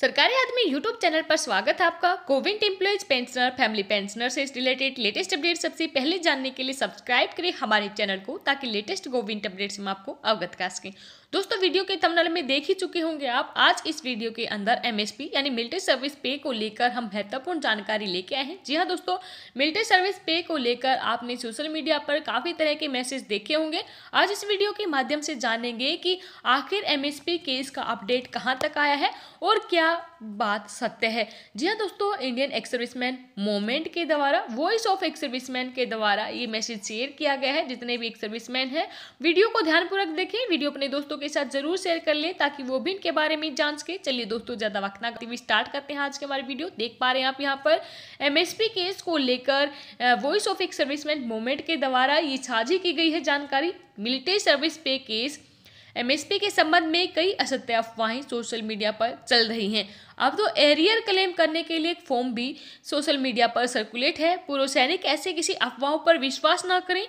सरकारी आदमी YouTube channel पर स्वागत है आपका कोविंट एम्प्लॉयज पेंशनर फैमिली पेंशनर से रिलेटेड लेटेस्ट अपडेट सबसे पहले जानने के लिए सब्सक्राइब करें हमारे चैनल को ताकि लेटेस्ट कोविंट अपडेट से हम आपको अवगत करा सकें दोस्तों वीडियो के थंबनेल में देख ही चुके होंगे आप आज इस वीडियो के अंदर एम यानी मिलिट्री सर्विस पे को लेकर हम महत्वपूर्ण जानकारी लेके आए हैं जी हाँ दोस्तों मिलिट्री सर्विस पे को लेकर आपने सोशल मीडिया पर काफ़ी तरह के मैसेज देखे होंगे आज इस वीडियो के माध्यम से जानेंगे कि आखिर एम केस का अपडेट कहाँ तक आया है और क्या क्या बात सत्य है जी हाँ दोस्तों इंडियन एक्स सर्विसमैन मोमेंट के द्वारा वॉइस ऑफ एक्स सर्विसमैन के द्वारा ये मैसेज शेयर किया गया है जितने भी एक्स सर्विसमैन हैं वीडियो को ध्यानपूर्वक देखें वीडियो अपने दोस्तों के साथ जरूर शेयर कर लें ताकि वो भी इनके बारे में जान सके चलिए दोस्तों ज़्यादा वक्त ना टीवी स्टार्ट करते हैं आज के हमारे वीडियो देख पा रहे हैं आप यहाँ पर एम केस को लेकर voice of ex serviceman movement के द्वारा ये साझी की गई है जानकारी military service pay case MSP के संबंध में कई असत्य अफवाहें सोशल मीडिया पर चल रही हैं अब तो एरियर क्लेम करने के लिए एक फॉर्म भी सोशल मीडिया पर सर्कुलेट है पूर्व सैनिक ऐसे किसी अफवाहों पर विश्वास न करें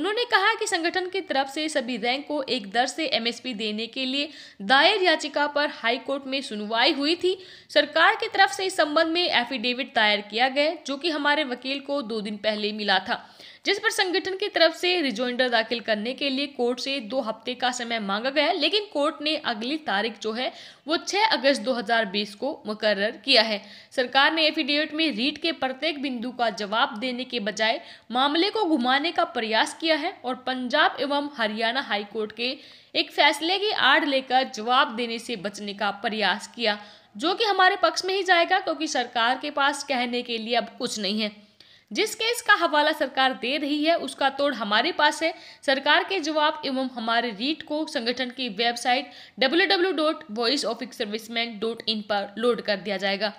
उन्होंने कहा कि संगठन की तरफ से सभी रैंक को एक दर से एमएसपी देने के लिए दायर याचिका पर हाईकोर्ट में सुनवाई हुई थी सरकार की तरफ से इस संबंध में एफिडेविट दायर किया गया जो कि हमारे वकील को दो दिन पहले मिला था जिस पर संगठन की तरफ से रिजोइंडर दाखिल करने के लिए कोर्ट से दो हफ्ते का समय मांगा गया है लेकिन कोर्ट ने अगली तारीख जो है वो 6 अगस्त 2020 को मुकर्र किया है सरकार ने एफिडेविट में रीट के प्रत्येक बिंदु का जवाब देने के बजाय मामले को घुमाने का प्रयास किया है और पंजाब एवं हरियाणा हाईकोर्ट के एक फैसले की आड़ लेकर जवाब देने से बचने का प्रयास किया जो कि हमारे पक्ष में ही जाएगा क्योंकि सरकार के पास कहने के लिए अब कुछ नहीं है जिस केस का हवाला सरकार दे रही है उसका तोड़ हमारे पास है सरकार के जवाब एवं हमारे रीट को संगठन की वेबसाइट डब्ल्यू पर लोड कर दिया जाएगा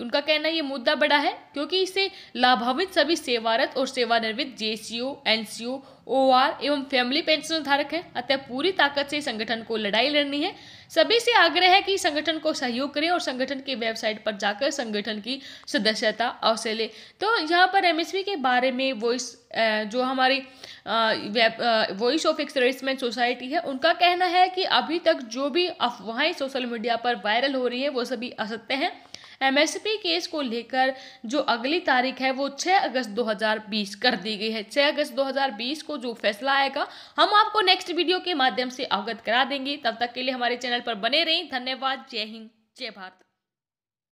उनका कहना ये मुद्दा बड़ा है क्योंकि इससे लाभान्वित सभी सेवारत और सेवानिवृत्त जेसीओ एनसीओ ओआर एवं फैमिली पेंशन धारक हैं अतः पूरी ताकत से संगठन को लड़ाई लड़नी है सभी से आग्रह है कि संगठन को सहयोग करें और संगठन की वेबसाइट पर जाकर संगठन की सदस्यता अवश्य लें तो यहाँ पर एमएसपी के बारे में वॉइस जो हमारी वॉइस ऑफ एक्सरेसमेंट सोसाइटी है उनका कहना है कि अभी तक जो भी अफवाहें सोशल मीडिया पर वायरल हो रही है वो सभी असत्य हैं एमएसपी केस को लेकर जो अगली तारीख है वो 6 अगस्त 2020 कर दी गई है 6 अगस्त 2020 को जो फैसला आएगा हम आपको नेक्स्ट वीडियो के माध्यम से अवगत करा देंगे तब तक के लिए हमारे चैनल पर बने रहें धन्यवाद जय हिंद जय भारत